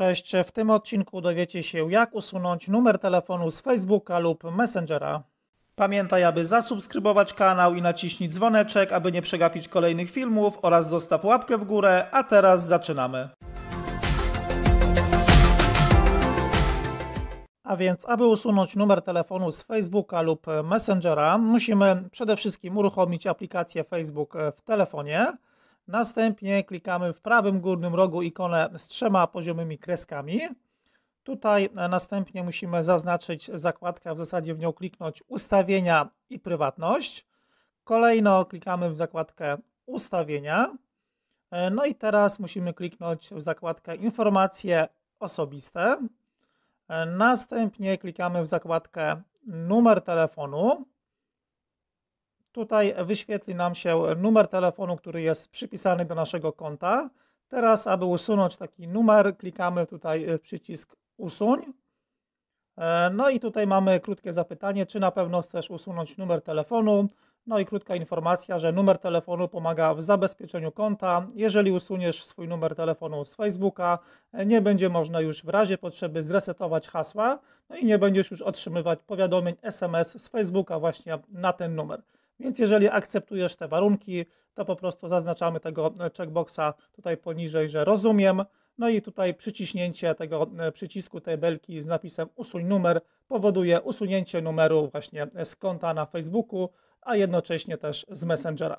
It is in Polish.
Cześć, w tym odcinku dowiecie się jak usunąć numer telefonu z Facebooka lub Messengera. Pamiętaj, aby zasubskrybować kanał i naciśnij dzwoneczek, aby nie przegapić kolejnych filmów oraz zostaw łapkę w górę, a teraz zaczynamy. A więc, aby usunąć numer telefonu z Facebooka lub Messengera, musimy przede wszystkim uruchomić aplikację Facebook w telefonie – Następnie klikamy w prawym górnym rogu ikonę z trzema poziomymi kreskami. Tutaj e, następnie musimy zaznaczyć zakładkę, w zasadzie w nią kliknąć ustawienia i prywatność. Kolejno klikamy w zakładkę ustawienia. E, no i teraz musimy kliknąć w zakładkę informacje osobiste. E, następnie klikamy w zakładkę numer telefonu. Tutaj wyświetli nam się numer telefonu, który jest przypisany do naszego konta. Teraz, aby usunąć taki numer, klikamy tutaj y, w przycisk usuń. E, no i tutaj mamy krótkie zapytanie, czy na pewno chcesz usunąć numer telefonu. No i krótka informacja, że numer telefonu pomaga w zabezpieczeniu konta. Jeżeli usuniesz swój numer telefonu z Facebooka, e, nie będzie można już w razie potrzeby zresetować hasła, no i nie będziesz już otrzymywać powiadomień SMS z Facebooka właśnie na ten numer. Więc jeżeli akceptujesz te warunki, to po prostu zaznaczamy tego checkboxa tutaj poniżej, że rozumiem. No i tutaj przyciśnięcie tego e, przycisku tej belki z napisem usuń numer powoduje usunięcie numeru właśnie z konta na Facebooku, a jednocześnie też z Messengera.